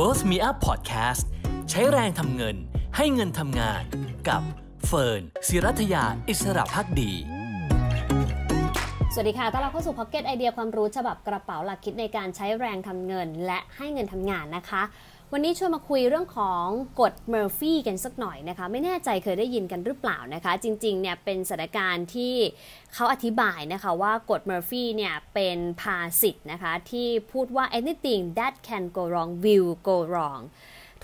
Worth Me Up Podcast ใช้แรงทำเงินให้เงินทำงาน กับเฟิร์น ศิรัทยา อิสระพักดี สวัสดีค่ะ ต้อนรับเข้าสู่ Pocket ไอเดีย ความรู้ฉบับกระเป๋าหลักคิดในการใช้แรงทำเงินและให้เงินทำงานนะคะวันนี้ชวนมาคุยเรื่องของกฎเมอร์ฟี่กันสักหน่อยนะคะ ไม่แน่ใจเคยได้ยินกันหรือเปล่านะคะ จริง ๆ เนี่ยเป็นสถานการณ์ที่เขาอธิบายนะคะว่ากฎเมอร์ฟี่เนี่ยเป็นภาษิตนะคะ ที่พูดว่า anything that can go wrong will go wrong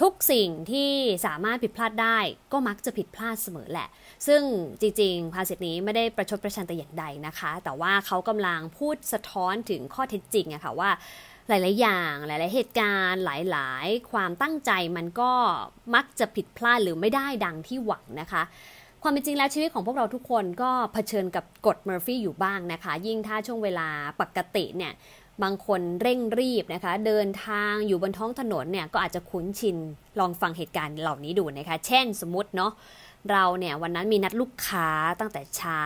ทุกสิ่งที่สามารถผิดพลาดได้ก็มักจะผิดพลาดเสมอแหละ ซึ่งจริง ๆ ภาษิตนี้ไม่ได้ประชดประชันแต่อย่างใดนะคะ แต่ว่าเขากำลังพูดสะท้อนถึงข้อเท็จจริงอะคะ่ะว่าหลาย ๆ อย่าง หลายๆ เหตุการณ์ หลายๆ ความตั้งใจมันก็มักจะผิดพลาดหรือไม่ได้ดังที่หวังนะคะ ความเป็นจริงแล้ว ชีวิตของพวกเราทุกคนก็เผชิญกับกฎเมอร์ฟี่อยู่บ้างนะคะ ยิ่งถ้าช่วงเวลาปกติเนี่ย บางคนเร่งรีบนะคะ เดินทางอยู่บนท้องถนนเนี่ย ก็อาจจะคุ้นชิน ลองฟังเหตุการณ์เหล่านี้ดูนะคะ เช่นสมมติเนาะ เราเนี่ยวันนั้นมีนัดลูกค้าตั้งแต่เช้า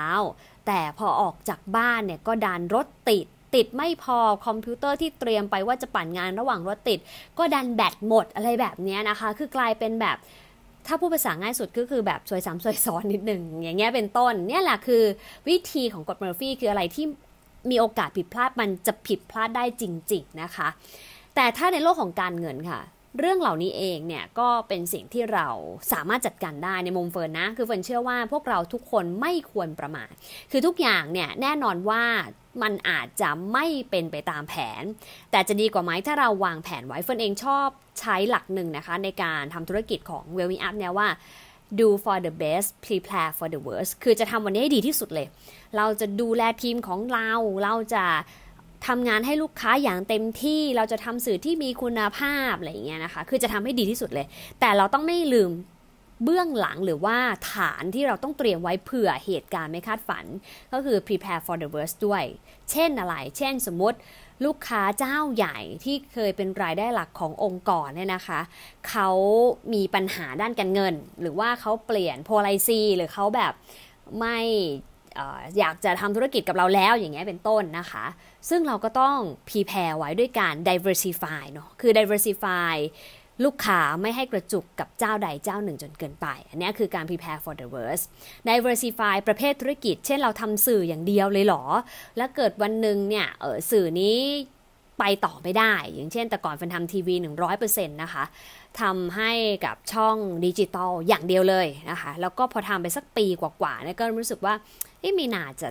แต่พอออกจากบ้านเนี่ยก็ดันรถติดติดไม่พอคอมพิวเตอร์ที่เตรียมไปว่าจะปั่นงานระหว่างรถติด ก็ดันแบตหมดอะไรแบบนี้นะคะ คือกลายเป็นแบบ ถ้าพูดภาษาง่ายสุดก็คือแบบสวยสามสวยซ้อนนิดหนึ่งอย่างเงี้ยเป็นต้นเนี่ยแหละคือวิธีของกฎเมอร์ฟี่คืออะไรที่มีโอกาสผิดพลาด มันจะผิดพลาดได้จริงๆนะคะ แต่ถ้าในโลกของการเงินค่ะเรื่องเหล่านี้เองเนี่ยก็เป็นสิ่งที่เราสามารถจัดการได้ในมุมเฟิร์นนะ คือเฟิร์นเชื่อว่าพวกเราทุกคนไม่ควรประมาทคือทุกอย่างเนี่ยแน่นอนว่ามันอาจจะไม่เป็นไปตามแผน แต่จะดีกว่าไหมถ้าเราวางแผนไว้ เฟิร์นเองชอบใช้หลักหนึ่งนะคะในการทำธุรกิจของ w e l l m อ Up เนี่ยว่า do for the best prepare for the worst คือจะทำวันนี้ให้ดีที่สุดเลย เราจะดูแลทีมของเราเราจะทำงานให้ลูกค้าอย่างเต็มที่เราจะทำสื่อที่มีคุณภาพอะไรอย่างเงี้ยนะคะ คือจะทำให้ดีที่สุดเลย แต่เราต้องไม่ลืมเบื้องหลังหรือว่าฐานที่เราต้องเตรียมไว้เผื่อเหตุการณ์ไม่คาดฝัน ก็คือ prepare for the worst ด้วย เช่นอะไร เช่นสมมติลูกค้าเจ้าใหญ่ที่เคยเป็นรายได้หลักขององค์กรเนี่ยนะคะ เขามีปัญหาด้านการเงิน หรือว่าเขาเปลี่ยน policy หรือเขาแบบไม่อยากจะทำธุรกิจกับเราแล้วอย่างเงี้ยเป็นต้นนะคะ ซึ่งเราก็ต้องพีแพรไว้ด้วยการ diversify เนาะคือ diversify ลูกค้าไม่ให้กระจุกกับเจ้าใดเจ้าหนึ่งจนเกินไป อันนี้คือการ prepare for the worst diversify ประเภทธุรกิจ เช่นเราทำสื่ออย่างเดียวเลยหรอ แล้วเกิดวันหนึ่งเนี่ยสื่อนี้ไปต่อไม่ได้ อย่างเช่นแต่ก่อนเป็นทำทีวี 100%นะคะ ทำให้กับช่องดิจิตอลอย่างเดียวเลยนะคะ แล้วก็พอทำไปสักปีกว่าๆเนี่ยก็รู้สึกว่าเ้มีน่าจะ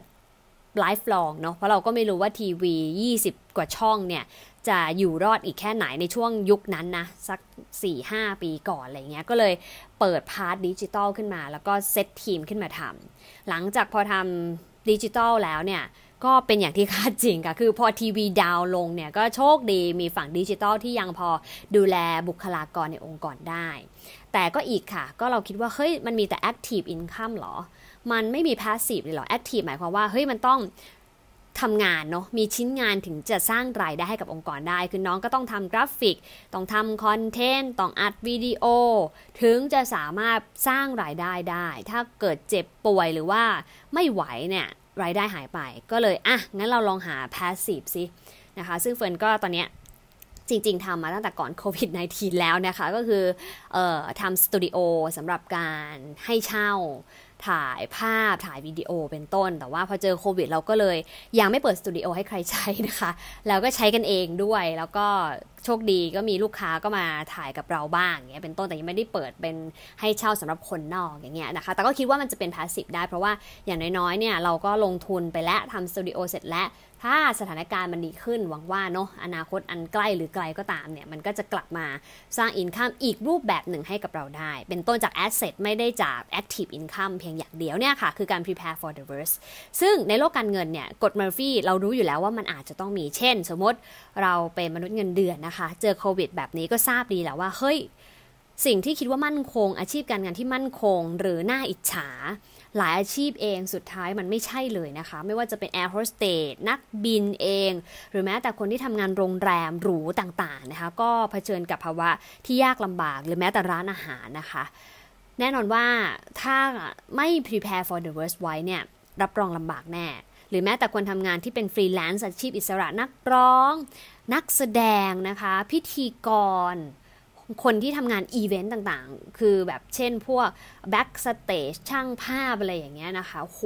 ไลฟ์ลองเนาะ เพราะเราก็ไม่รู้ว่าทีวี 20 กว่าช่องเนี่ย จะอยู่รอดอีกแค่ไหนในช่วงยุคนั้นนะ สัก 4-5 ปีก่อนอะไรเงี้ย ก็เลยเปิดพาร์ทดิจิตอลขึ้นมา แล้วก็เซตทีมขึ้นมาทำหลังจากพอทำดิจิตอลแล้วเนี่ยก็เป็นอย่างที่คาดจริงค่ะ คือพอทีวีดาวลงเนี่ย ก็โชคดีมีฝั่งดิจิตอลที่ยังพอดูแลบุคลากรในองค์กรได้ แต่ก็อีกค่ะ ก็เราคิดว่า เฮ้ยมันมีแต่ active income หรอ มันไม่มี passive เลยหรอ active หมายความว่า เฮ้ยมันต้องทำงานเนาะมีชิ้นงานถึงจะสร้างรายได้ให้กับองค์กรได้ คือน้องก็ต้องทำกราฟิก ต้องทำคอนเทนต์ ต้องอัดวิดีโอ ถึงจะสามารถสร้างรายได้ได้ ถ้าเกิดเจ็บป่วยหรือว่าไม่ไหวเนี่ยรายได้หายไปก็เลย อ่ะ งั้นเราลองหา passive ซินะคะซึ่งเฟิร์นก็ตอนเนี้ยจริงๆทำมาตั้งแต่ก่อนโควิด -19 แล้วนะคะ ก็คือออทำสตูดิโอสำหรับการให้เช่าถ่ายภาพถ่ายวิดีโอเป็นต้น แต่ว่าพอเจอโควิดเราก็เลยยังไม่เปิดสตูดิโอให้ใครใช้นะคะแล้วก็ใช้กันเองด้วยแล้วก็โชคดีก็มีลูกค้าก็มาถ่ายกับเราบ้างอย่างเงี้ยเป็นต้นแต่ยังไม่ได้เปิดเป็นให้เช่าสำหรับคนนอกอย่างเงี้ยนะคะแต่ก็คิดว่ามันจะเป็นพาสซีฟได้เพราะว่าอย่างน้อยๆเนี่ยเราก็ลงทุนไปแล้วทำสตูดิโอเสร็จแล้วถ้าสถานการณ์มันดีขึ้นหวังว่าเนาะอนาคตอันใกล้หรือไกลก็ตามเนี่ยมันก็จะกลับมาสร้างอินคัมอีกรูปแบบหนึ่งให้กับเราได้ เป็นต้นจากแอสเซทไม่ได้จากแอคทีฟอินคัมเพียงอย่างเดียวเนี่ยค่ะ คือการ prepare for the worst ซึ่งในโลกการเงินเนี่ยกฎมอร์ฟี่เรารู้อยู่แล้วว่ามันอาจจะต้องมีเช่น สมมติเราเป็นมนุษย์เงินเดือนนะคะเจอโควิดแบบนี้ก็ทราบดีแล้วว่าเฮ้ยสิ่งที่คิดว่ามั่นคงอาชีพการงานที่มั่นคงหรือน่าอิจฉาหลายอาชีพเองสุดท้ายมันไม่ใช่เลยนะคะ ไม่ว่าจะเป็นแอร์โฮสเตสนักบินเอง หรือแม้แต่คนที่ทำงานโรงแรม หรูต่างๆนะคะ ก็เผชิญกับภาวะที่ยากลำบาก หรือแม้แต่ร้านอาหารนะคะ แน่นอนว่าถ้าไม่ prepare for the worst ไว้เนี่ย รับรองลำบากแน่ หรือแม้แต่คนทำงานที่เป็นฟรีแลนซ์อาชีพอิสระนักร้อง นักแสดงนะคะ พิธีกรคนที่ทำงานอีเวนต์ต่าง ๆ คือแบบเช่นพวกแบ็กสเตจช่างภาพอะไรอย่างเงี้ยนะคะโห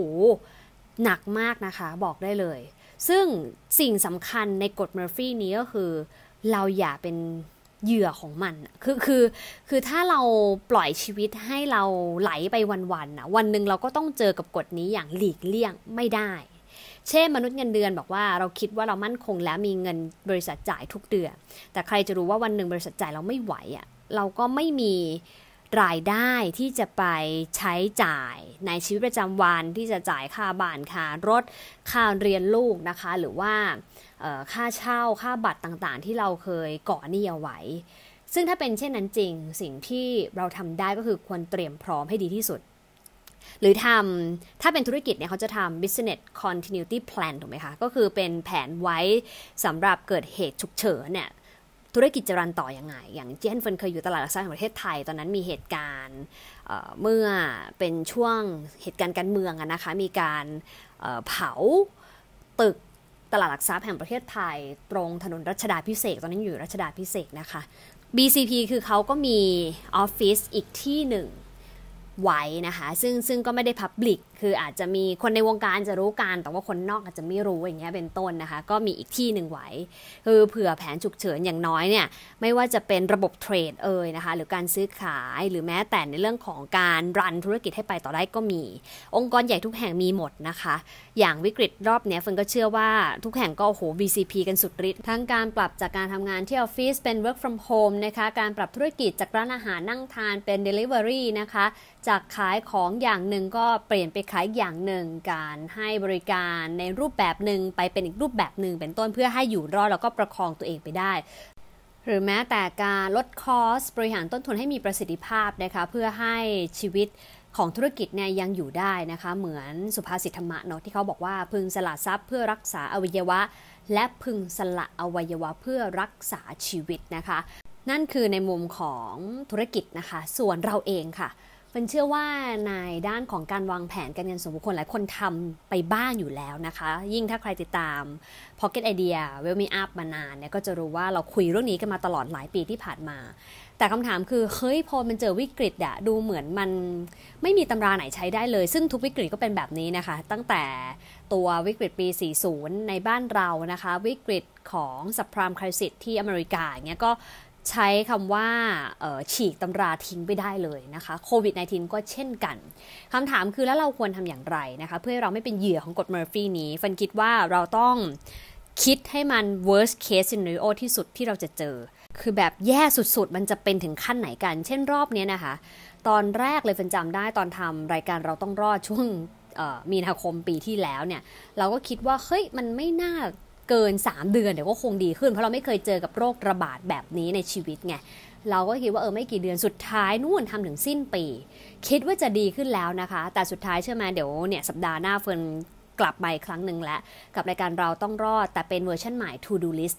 หนักมากนะคะ บอกได้เลย ซึ่งสิ่งสำคัญในกฎเมอร์ฟี่นี้ก็คือเราอย่าเป็นเหยื่อของมันคือคือคือถ้าเราปล่อยชีวิตให้เราไหลไปวันๆนะวันหนึ่งเราก็ต้องเจอกับกฎนี้อย่างหลีกเลี่ยงไม่ได้เช่นมนุษย์เงินเดือนบอกว่าเราคิดว่าเรามั่นคงแล้วมีเงินบริษัทจ่ายทุกเดือนแต่ใครจะรู้ว่าวันหนึ่งบริษัทจ่ายเราไม่ไหวอะ่ะเราก็ไม่มีรายได้ที่จะไปใช้จ่ายในชีวิตประจำวันที่จะจ่ายค่าบ้านค่ารถค่าเรียนลูกนะคะหรือว่าค่าเช่าค่าบัตรต่างๆ ที่เราเคยก่อหนี้เอาไว้ ซึ่งถ้าเป็นเช่นนั้นจริง สิ่งที่เราทำได้ก็คือควรเตรียมพร้อมให้ดีที่สุดหรือทำถ้าเป็นธุรกิจเนี่ย เขาจะทำ business continuity plan ถูกไหมคะ ก็คือเป็นแผนไว้สำหรับเกิดเหตุฉุกเฉินเนี่ย ธุรกิจจะรันต่ออยังไงอย่างเจนเฟินเคยอยู่ตลาดหลักทรัพย์แห่งประเทศไทย ตอนนั้นมีเหตุการณ์เมื่อเป็นช่วงเหตุการณ์การเมืองนะคะมีการเผาตึกตลาดหลักทรัพย์แห่งประเทศไทย ตรงถนนรัชดาพิเศษตอนนั้นอยู่รัชดาพิเศษนะคะ BCP คือเขาก็มีออฟฟิศอีกที่หนึ่งไว้นะคะซึ่งซึ่งก็ไม่ได้พับลิกคืออาจจะมีคนในวงการจะรู้การ แต่ว่าคนนอกอาจจะไม่รู้อย่างเงี้ยเป็นต้นนะคะ ก็มีอีกที่หนึ่งไว้คือเผื่อแผนฉุกเฉินอย่างน้อยเนี่ย ไม่ว่าจะเป็นระบบเทรดเอ่ยนะคะ หรือการซื้อขายหรือแม้แต่ในเรื่องของการรันธุรกิจให้ไปต่อได้ก็มี องค์กรใหญ่ทุกแห่งมีหมดนะคะ อย่างวิกฤตรอบเนี้ยเฟินก็เชื่อว่าทุกแห่งก็โอ้โห VCP กันสุดฤทธิ์ ทั้งการปรับจากการทำงานที่ออฟฟิศเป็น work from home นะคะ การปรับธุรกิจจากร้านอาหารนั่งทานเป็น delivery นะคะ จากขายของอย่างหนึ่งก็เปลี่ยนไปขายอย่างหนึ่งการให้บริการในรูปแบบหนึ่งไปเป็นอีกรูปแบบหนึ่งเป็นต้นเพื่อให้อยู่รอดแล้วก็ประคองตัวเองไปได้ หรือแม้แต่การลดคอสบริหารต้นทุนให้มีประสิทธิภาพนะคะเพื่อให้ชีวิตของธุรกิจเนี่ยยังอยู่ได้นะคะ เหมือนสุภาษิตธรรมะเนาะที่เขาบอกว่าพึงสละทรัพย์ เพื่อรักษาอวัยวะ และพึงสละอวัยวะเพื่อรักษาชีวิตนะคะ นั่นคือในมุมของธุรกิจนะคะ ส่วนเราเองค่ะเป็นเชื่อว่าในด้านของการวางแผนการเงินส่วนบุคคลหลายคนทำไปบ้างอยู่แล้วนะคะ ยิ่งถ้าใครติดตาม Pocket Idea w e l l Me Up มานานเนี่ยก็จะรู้ว่าเราคุยเรื่องนี้กันมาตลอดหลายปีที่ผ่านมา แต่คำถามคือเฮ้ยพอมันเจอวิกฤตอะดูเหมือนมันไม่มีตำราไหนใช้ได้เลย ซึ่งทุกวิกฤตก็เป็นแบบนี้นะคะ ตั้งแต่ตัววิกฤตปี 40 ในบ้านเรานะคะวิกฤตของสับพรามคริสิตที่อเมริกาเงี้ยก็ใช้คำว่าฉีกตำราทิ้งไปได้เลยนะคะโควิด -19 ก็เช่นกันคำถามคือแล้วเราควรทำอย่างไรนะคะ เพื่อเราไม่เป็นเหยื่อของกฎเมอร์ฟี่นี้ ฟันคิดว่าเราต้องคิดให้มัน worst case scenario ที่สุดที่เราจะเจอ คือแบบแย่สุดๆ มันจะเป็นถึงขั้นไหนกัน เช่นรอบนี้นะคะ ตอนแรกเลยฟันจำได้ตอนทำรายการเราต้องรอดช่วงมีนาคมปีที่แล้วเนี่ย เราก็คิดว่าเฮ้ยมันไม่น่าเกิน 3 เดือนเดี๋ยวก็คงดีขึ้นเพราะเราไม่เคยเจอกับโรคระบาดแบบนี้ในชีวิตไง เราก็คิดว่าเออไม่กี่เดือนสุดท้ายนู่นทำถึงสิ้นปี คิดว่าจะดีขึ้นแล้วนะคะ แต่สุดท้ายเชื่อไหมเดี๋ยวเนี่ยสัปดาห์หน้าเฟิร์นกลับมาอีกครั้งหนึ่งแล้ว กับรายการเราต้องรอดแต่เป็นเวอร์ชันใหม่ To Do List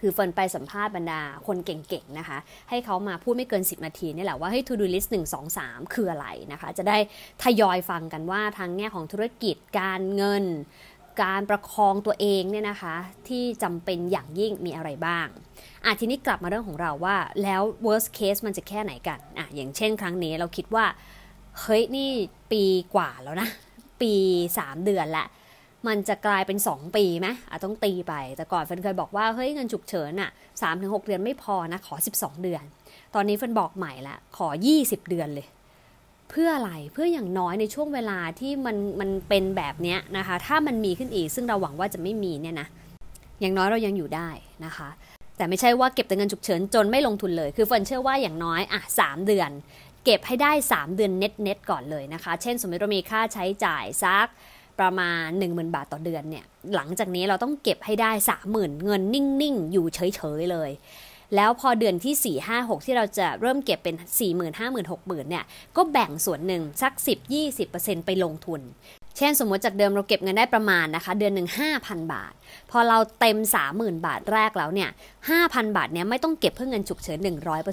คือเฟิร์นไปสัมภาษณ์บรรดาคนเก่งๆนะคะให้เขามาพูดไม่เกิน10นาทีนี่แหละว่าให้ to do list 1 2 3 คืออะไรนะคะจะได้ทยอยฟังกันว่าทางแง่ของธุรกิจการเงินการประคองตัวเองเนี่ยนะคะที่จำเป็นอย่างยิ่งมีอะไรบ้างอ่ะทีนี้กลับมาเรื่องของเราว่าแล้ว worst case มันจะแค่ไหนกันอ่ะอย่างเช่นครั้งนี้เราคิดว่า เฮ้ย นี่ปีกว่าแล้วนะ ปี 3 เดือนละ มันจะกลายเป็น 2 ปีไหมอ่ะต้องตีไป แต่ก่อนเฟินเคยบอกว่า เฮ้ยเงินฉุกเฉินอ่ะสามถึงหเดือนไม่พอนะ ขอ 12 เดือน ตอนนี้เฟินบอกใหม่ละขอ 20 เดือนเลยเพื่ออะไรเพื่ออย่างน้อยในช่วงเวลาที่มันมันเป็นแบบนี้นะคะถ้ามันมีขึ้นอีกซึ่งเราหวังว่าจะไม่มีเนี่ยนะอย่างน้อยเรายังอยู่ได้นะคะ แต่ไม่ใช่ว่าเก็บแต่เงินฉุกเฉินจนไม่ลงทุนเลย คือเฟิร์นเชื่อว่าอย่างน้อยอ่ะสามเดือน เก็บให้ได้ 3 เดือนเน็ตเน็ตก่อนเลยนะคะ เช่นสมมติเรา มีค่าใช้จ่ายซัก ประมาณ10,000 บาทต่อเดือนเนี่ยหลังจากนี้เราต้องเก็บให้ได้30,000เงินนิ่ง ๆ อยู่เฉย ๆ เลยแล้วพอเดือนที่ 4 5 6 ที่เราจะเริ่มเก็บเป็น4 0 0 0 0 5 0 0 0 0 6 0 0 0เนี่ยก็แบ่งส่วนหนึ่งสัก 10-20%ไปลงทุน เช่นสมมติจากเดิมเราเก็บเงินได้ประมาณนะคะ เดือนหนึ่ง5,000 บาท พอเราเต็ม 30,000 บาทแรกแล้วเนี่ย5,000 บาทเนี่ยไม่ต้องเก็บเพื่อเงินฉุกเฉิน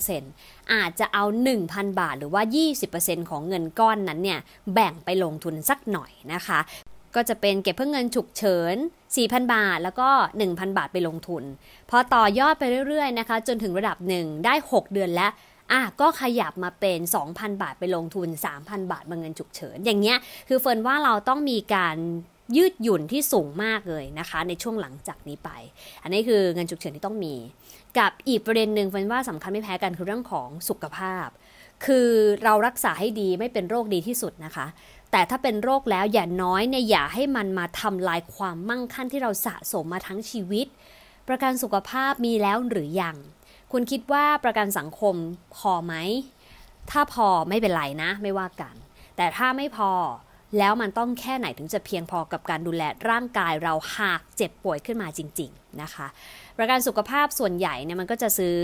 100%อาจจะเอา 1,000 บาทหรือว่า 20%ของเงินก้อนนั้นเนี่ยแบ่งไปลงทุนสักหน่อยนะคะก็จะเป็นเก็บเพื่อเงินฉุกเฉิน 4,000 บาท แล้วก็ 1,000 บาทไปลงทุน พอต่อยอดไปเรื่อยๆ นะคะ จนถึงระดับหนึ่งได้ 6 เดือนแล้ว อ่ะ ก็ขยับมาเป็น 2,000 บาทไปลงทุน 3,000 บาทมาเงินฉุกเฉิน อย่างเงี้ย คือเฟิร์นว่าเราต้องมีการยืดหยุ่นที่สูงมากเลยนะคะ ในช่วงหลังจากนี้ไป อันนี้คือเงินฉุกเฉินที่ต้องมี กับอีกประเด็นหนึ่งเฟิร์นว่าสำคัญไม่แพ้กันคือเรื่องของสุขภาพ คือเรารักษาให้ดี ไม่เป็นโรคดีที่สุดนะคะแต่ถ้าเป็นโรคแล้วอย่าน้อยเนี่ย อย่าให้มันมาทำลายความมั่งคั่งที่เราสะสมมาทั้งชีวิต ประกันสุขภาพมีแล้วหรือยัง คุณคิดว่าประกันสังคมพอไหม ถ้าพอไม่เป็นไรนะ ไม่ว่ากัน แต่ถ้าไม่พอแล้วมันต้องแค่ไหนถึงจะเพียงพอกับการดูแลร่างกายเราหากเจ็บป่วยขึ้นมาจริง ๆนะคะ ประกันสุขภาพส่วนใหญ่เนี่ยมันก็จะซื้อ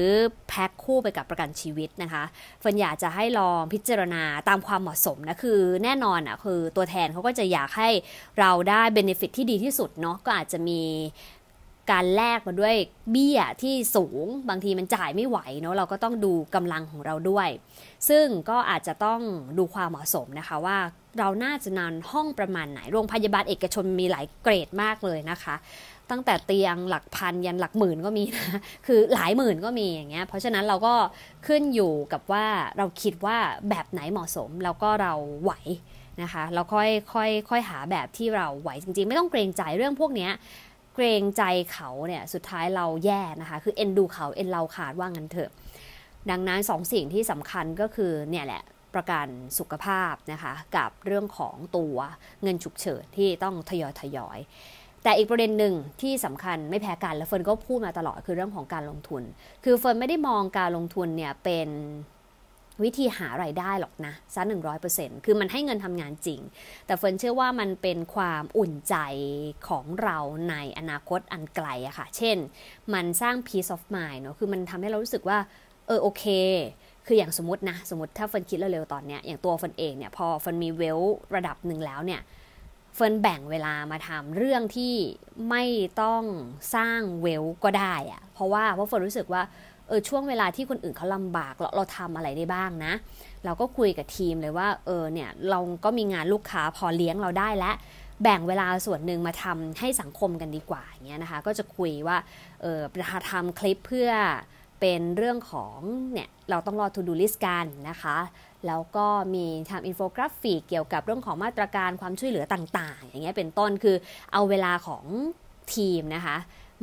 แพ็คคู่ไปกับประกันชีวิตนะคะฝนอยากจะให้ลองพิจารณาตามความเหมาะสมนะคือ แน่นอนอ่ะคือตัวแทนเขาก็จะอยากให้เราได้เบนฟิตที่ดีที่สุดเนาะก็อาจจะมีการแลกมาด้วยเบี้ยที่สูง บางทีมันจ่ายไม่ไหวเนาะเราก็ต้องดูกำลังของเราด้วย ซึ่งก็อาจจะต้องดูความเหมาะสมนะคะว่าเราน่าจะนอนห้องประมาณไหนโรงพยาบาลเอกชนมีหลายเกรดมากเลยนะคะ ตั้งแต่เตียงหลักพันยันหลักหมื่นก็มีนะคือหลายหมื่นก็มีอย่างเงี้ยเพราะฉะนั้นเราก็ขึ้นอยู่กับว่าเราคิดว่าแบบไหนเหมาะสมแล้วก็เราไหวนะคะ เราค่อยค่อยค่อยหาแบบที่เราไหวจริงๆ ไม่ต้องเกรงใจเรื่องพวกนี้เกรงใจเขาเนี่ยสุดท้ายเราแย่นะคะคือเอ็นดูเขา เอ็นเราขาดว่างั้นเถอะ ดังนั้นสองสิ่งที่สำคัญก็คือเนี่ยแหละ ประกันสุขภาพนะคะกับเรื่องของตัวเงินฉุกเฉินที่ต้องทยอยทยอย แต่อีกประเด็นหนึ่งที่สำคัญไม่แพ้กันและเฟิร์นก็พูดมาตลอดคือเรื่องของการลงทุน คือเฟิร์นไม่ได้มองการลงทุนเนี่ยเป็นวิธีหาไรายได้หรอกนะซะหนึ่งร้อยเปอร์เซ็นต์คือมันให้เงินทำงานจริง แต่เฟิร์นเชื่อว่ามันเป็นความอุ่นใจของเราในอนาคตอันไกลอะค่ะ เช่น มันสร้าง peace of mind เนาะ คือมันทำให้เรารู้สึกว่า เออโอเค คืออย่างสมมตินะ สมมติถ้าเฟิร์นคิดเร็วๆตอนเนี้ย อย่างตัวเฟิร์นเองเนี่ย พอเฟิร์นมีเวลระดับหนึ่งแล้วเนี่ย เฟิร์นแบ่งเวลามาทำเรื่องที่ไม่ต้องสร้างเวลก็ได้อะเพราะว่าเพราะเฟิร์นรู้สึกว่าเออช่วงเวลาที่คนอื่นเขาลำบากเราเราทำอะไรได้บ้างนะ เราก็คุยกับทีมเลยว่าเออเนี่ยเราก็มีงานลูกค้าพอเลี้ยงเราได้แล้วแบ่งเวลาส่วนหนึ่งมาทำให้สังคมกันดีกว่าอย่างเงี้ยนะคะก็จะคุยว่าเออะทำคลิปเพื่อเป็นเรื่องของเนี่ยเราต้องรอ to do list กันนะคะ แล้วก็มีทำอินโฟกราฟิกเกี่ยวกับเรื่องของมาตรการความช่วยเหลือต่างๆ อย่างเงี้ยเป็นต้นคือเอาเวลาของทีมนะคะ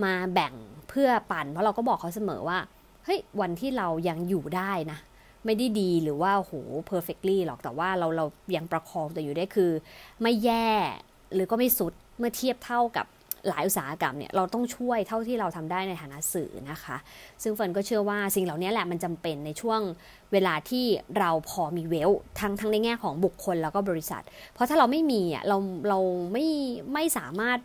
มาแบ่งเพื่อปั่นเพราะเราก็บอกเขาเสมอว่าเฮ้ยวันที่เรายังอยู่ได้นะ ไม่ได้ดี หรือว่าโห perfectly หรอกแต่ว่าเราเรายังประคองตัวอยู่ได้คือ ไม่แย่หรือก็ไม่สุดเมื่อเทียบเท่ากับหลายอุตสาหกรรมเนี่ยเราต้องช่วยเท่าที่เราทำได้ในฐานะสื่อนะคะ ซึ่งเฟิร์นก็เชื่อว่าสิ่งเหล่านี้แหละมันจำเป็นในช่วงเวลาที่เราพอมีเวลทั้งทั้งในแง่ของบุคคลแล้วก็บริษัท เพราะถ้าเราไม่มี อ่ะเราเราไม่ไม่สามารถ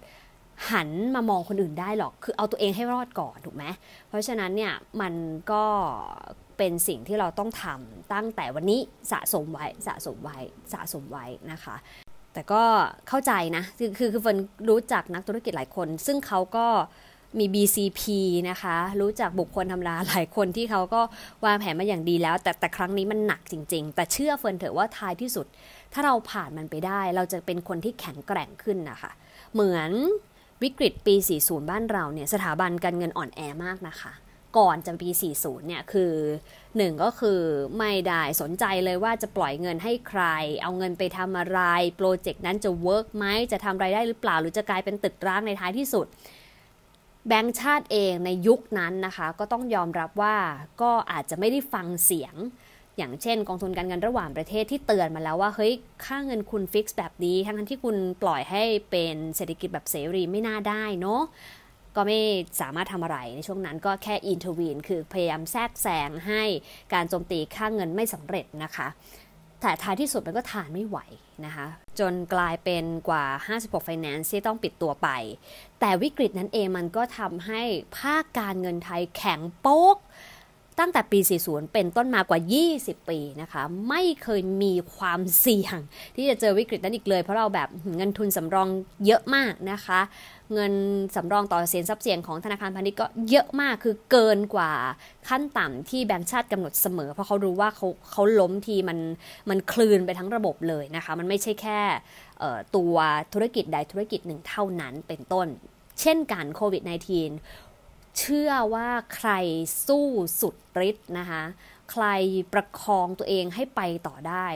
หันมามองคนอื่นได้หรอก คือเอาตัวเองให้รอดก่อน ถูกไหม เพราะฉะนั้นเนี่ยมันก็เป็นสิ่งที่เราต้องทำตั้งแต่วันนี้สะสมไว้ สะสมไว้สะสมไว้นะคะ แต่ก็เข้าใจนะ คือคือคือเฟิร์นรู้จักนักธุรกิจหลายคน ซึ่งเขาก็มี BCP นะคะ รู้จักบุคคลธรรมดาหลายคนที่เขาก็วางแผนมาอย่างดีแล้ว แต่แต่ครั้งนี้มันหนักจริง ๆ แต่เชื่อเฟิร์นเถอะว่าท้ายที่สุด ถ้าเราผ่านมันไปได้ เราจะเป็นคนที่แข็งแกร่งขึ้นนะคะ เหมือนวิกฤตปี 40 บ้านเราเนี่ยสถาบันการเงินอ่อนแอมากนะคะ ก่อนจะปี 40 เนี่ยคือ 1 ก็คือไม่ได้สนใจเลยว่าจะปล่อยเงินให้ใคร เอาเงินไปทำอะไร โปรเจกต์นั้นจะเวิร์กไหมจะทำไรายได้หรือเปล่าหรือจะกลายเป็นตึกร้างในท้ายที่สุด แบงก์ชาติเองในยุคนั้นนะคะ ก็ต้องยอมรับว่าก็อาจจะไม่ได้ฟังเสียงอย่างเช่นกองทุนการเงินระหว่างประเทศที่เตือนมาแล้วว่าเฮ้ยค่าเงินคุณฟิกซ์แบบนี้ทั้งที่คุณปล่อยให้เป็นเศรษฐกิจแบบเสรีไม่น่าได้เนาะก็ไม่สามารถทำอะไรในช่วงนั้นก็แค่อินทวีนคือพยายามแทรกแซงให้การโจมตีค่าเงินไม่สำเร็จนะคะแต่ท้ายที่สุดมันก็ทานไม่ไหวนะคะจนกลายเป็นกว่า 56 Finance ที่ต้องปิดตัวไป แต่วิกฤตนั้นเองมันก็ทำให้ภาคการเงินไทยแข็งโป๊กตั้งแต่ปี 40 เป็นต้นมากว่า 20 ปีนะคะ ไม่เคยมีความเสี่ยงที่จะเจอวิกฤตนั้นอีกเลย เพราะเราแบบเงินทุนสำรองเยอะมากนะคะ เงินสำรองต่อเสินทรัพย์เสี่ยงของธนาคารพาณิชย์ก็เยอะมาก คือเกินกว่าขั้นต่ำที่แบงก์ชาติกำหนดเสมอ เพราะเขารู้ว่าเขาเขาล้มทีมันมันคลืนไปทั้งระบบเลยนะคะ มันไม่ใช่แค่ตัวธุรกิจใดธุรกิจหนึ่งเท่านั้น เป็นต้น เช่นกันโควิด -19 เชื่อว่าใครสู้สุดฤทธิ์นะคะ ใครประคองตัวเองให้ไปต่อได้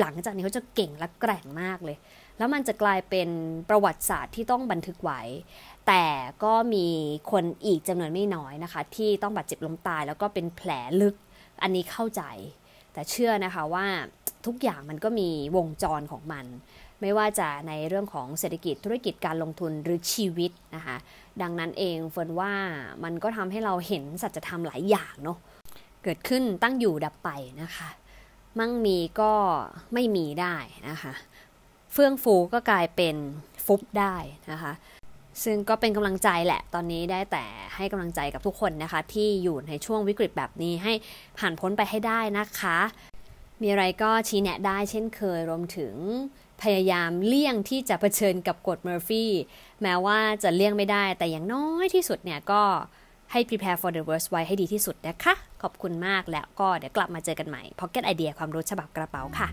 หลังจากนี้เขาจะเก่งและแกร่งมากเลย แล้วมันจะกลายเป็นประวัติศาสตร์ที่ต้องบันทึกไว้ แต่ก็มีคนอีกจำนวนไม่น้อยนะคะ ที่ต้องบาดเจ็บล้มตาย แล้วก็เป็นแผลลึก อันนี้เข้าใจ แต่เชื่อนะคะว่าทุกอย่างมันก็มีวงจรของมันไม่ว่าจะในเรื่องของเศรษฐกิจธุรกิจการลงทุนหรือชีวิตนะคะ ดังนั้นเองเฟิร์นว่ามันก็ทำให้เราเห็นสัจธรรมหลายอย่างเนาะ เกิดขึ้นตั้งอยู่ดับไปนะคะ มั่งมีก็ไม่มีได้นะคะ เฟื่องฟูก็กลายเป็นฟุบได้นะคะ ซึ่งก็เป็นกำลังใจแหละ ตอนนี้ได้แต่ให้กำลังใจกับทุกคนนะคะที่อยู่ในช่วงวิกฤตแบบนี้ให้ผ่านพ้นไปให้ได้นะคะ มีอะไรก็ชี้แนะได้ เช่นเคยรวมถึงพยายามเลี่ยงที่จะเผชิญกับกฎเมอร์ฟี่แม้ว่าจะเลี่ยงไม่ได้ แต่อย่างน้อยที่สุดเนี่ยก็ให้ prepare for the worst ไว้ให้ดีที่สุดนะคะ ขอบคุณมากแล้วก็เดี๋ยวกลับมาเจอกันใหม่ Pocket Idea ความรู้ฉบับกระเป๋าค่ะ